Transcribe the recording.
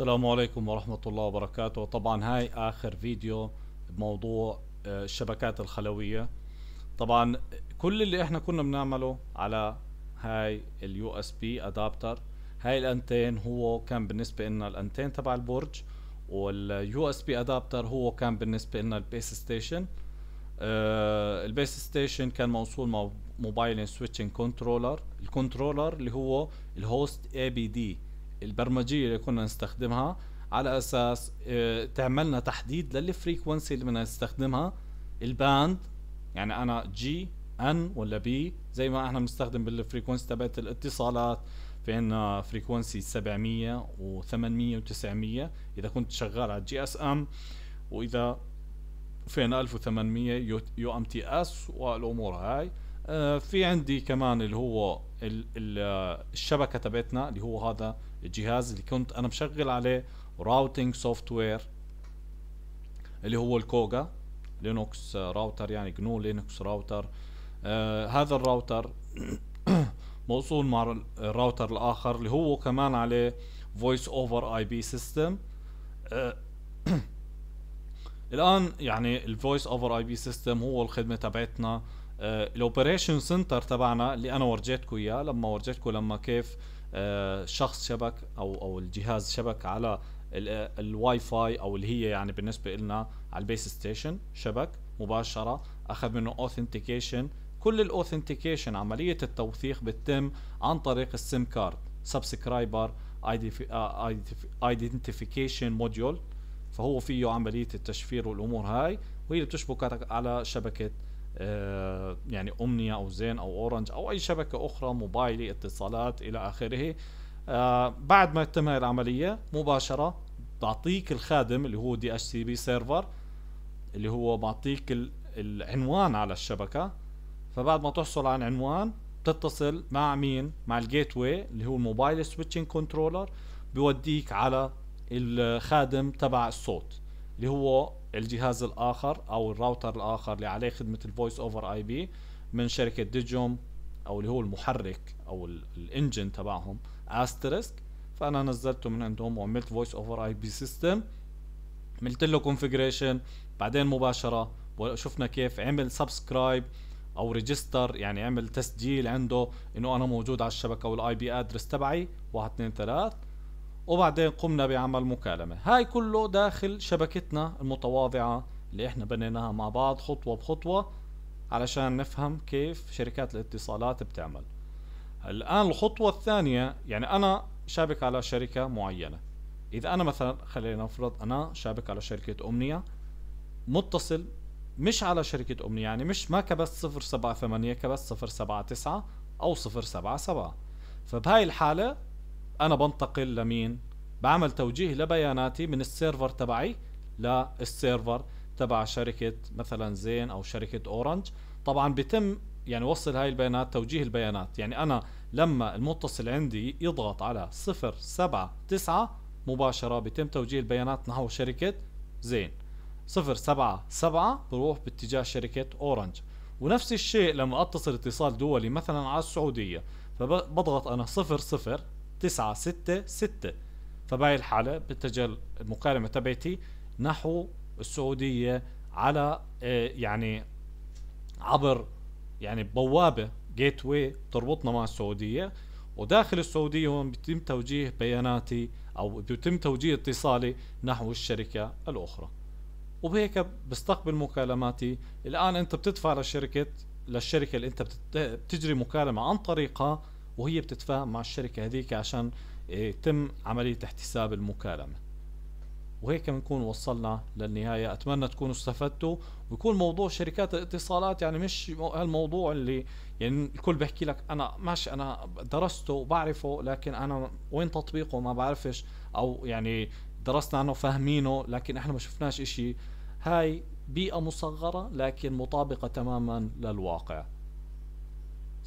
السلام عليكم ورحمة الله وبركاته طبعا هاي آخر فيديو بموضوع آه، الشبكات الخلوية طبعا كل اللي احنا كنا بنعمله على هاي اليو اس بي ادابتر هاي الانتين هو كان بالنسبة لنا الانتين تبع البرج واليو اس بي ادابتر هو كان بالنسبة لنا البيس ستيشن آه البيس ستيشن كان موصول مع موبايل سويتشنج كنترولر الكنترولر اللي هو الهوست اي بي دي البرمجيه اللي كنا نستخدمها على اساس آه، تعملنا تحديد للفريكونسي اللي بدنا نستخدمها الباند يعني انا جي ان ولا بي زي ما احنا بنستخدم بالفريكونسي تبعت الاتصالات في عنا فريكونسي 700 و800 و900 اذا كنت شغال على جي اس ام واذا في عنا 1800 يو ام تي اس والامور هاي آه، في عندي كمان اللي هو الشبكه تبعتنا اللي هو هذا الجهاز اللي كنت انا مشغل عليه راوتنج سوفت وير اللي هو الكوجا لينوكس راوتر يعني جنو لينوكس راوتر آه، هذا الراوتر موصول مع الراوتر الاخر اللي هو كمان عليه فويس اوفر اي بي سيستم الان يعني الفويس اوفر اي بي سيستم هو الخدمه تبعتنا آه، الاوبريشن سنتر تبعنا اللي انا ورجيتكم اياه لما ورجيتكم لما كيف آه، شخص شبك او او الجهاز شبك على آه، الواي فاي او اللي هي يعني بالنسبه لنا على البيس ستيشن شبك مباشره اخذ منه اوثنتيكيشن كل الاوثنتيكيشن عمليه التوثيق بتتم عن طريق السيم كارد سبسكرايبر ايدنتيفيكيشن موديول فهو فيه عمليه التشفير والامور هاي وهي اللي بتشبكك على شبكه آه، يعني أمنية أو زين أو أورنج أو أي شبكة أخرى موبايلي اتصالات إلى آخره آه، بعد ما تتم العملية مباشرة بعطيك الخادم اللي هو دي اتش سي بي سيرفر اللي هو بعطيك العنوان على الشبكة فبعد ما تحصل على عنوان بتتصل مع مين مع الجيت واي اللي هو الموبايل سويتشنج كنترولر بيوديك على الخادم تبع الصوت اللي هو الجهاز الاخر او الراوتر الاخر اللي عليه خدمه الفويس اوفر اي بي من شركه ديجوم او اللي هو المحرك او الانجن تبعهم استرسك فانا نزلته من عندهم وعملت فويس اوفر اي بي سيستم عملت له كونفجريشن بعدين مباشره وشفنا كيف عمل سبسكرايب او ريجستر يعني عمل تسجيل عنده انه انا موجود على الشبكه والاي بي ادرس تبعي 1 2 3 وبعدين قمنا بعمل مكالمة هاي كله داخل شبكتنا المتواضعة اللي احنا بنيناها مع بعض خطوة بخطوة علشان نفهم كيف شركات الاتصالات بتعمل الآن الخطوة الثانية يعني أنا شابك على شركة معينة إذا أنا مثلا خلينا نفرض أنا شابك على شركة أمنية متصل مش على شركة أمنية يعني مش ما كبس 078 كبس 079 أو 077 فبهاي الحالة انا بنتقل لمين بعمل توجيه لبياناتي من السيرفر تبعي للسيرفر تبع شركة مثلا زين او شركة اورنج طبعا بيتم يعني وصل هاي البيانات توجيه البيانات يعني انا لما المتصل عندي يضغط على صفر سبعة تسعة مباشرة بيتم توجيه البيانات نحو شركة زين صفر سبعة سبعة بروح باتجاه شركة اورنج ونفس الشيء لما اتصل اتصال دولي مثلا على السعودية فبضغط انا صفر صفر تسعة ستة ستة فبهي الحالة بتجل المكالمة تبعتي نحو السعودية على آه، يعني عبر يعني بوابة جيت واي تربطنا مع السعودية وداخل السعودية هون بيتم توجيه بياناتي أو بيتم توجيه اتصالي نحو الشركة الأخرى وبهيك بستقبل مكالماتي الآن أنت بتدفع لشركة للشركة اللي أنت بتجري مكالمة عن طريقها وهي بتتفاهم مع الشركه هذيك عشان آه، يتم عمليه احتساب المكالمه وهيك بنكون وصلنا للنهاية أتمنى تكونوا استفدتوا ويكون موضوع شركات الاتصالات يعني مش هالموضوع اللي يعني الكل بيحكي لك أنا ماشي أنا درسته وبعرفه لكن أنا وين تطبيقه ما بعرفش أو يعني درسنا عنه فاهمينه لكن احنا ما شفناش إشي هاي بيئة مصغرة لكن مطابقة تماما للواقع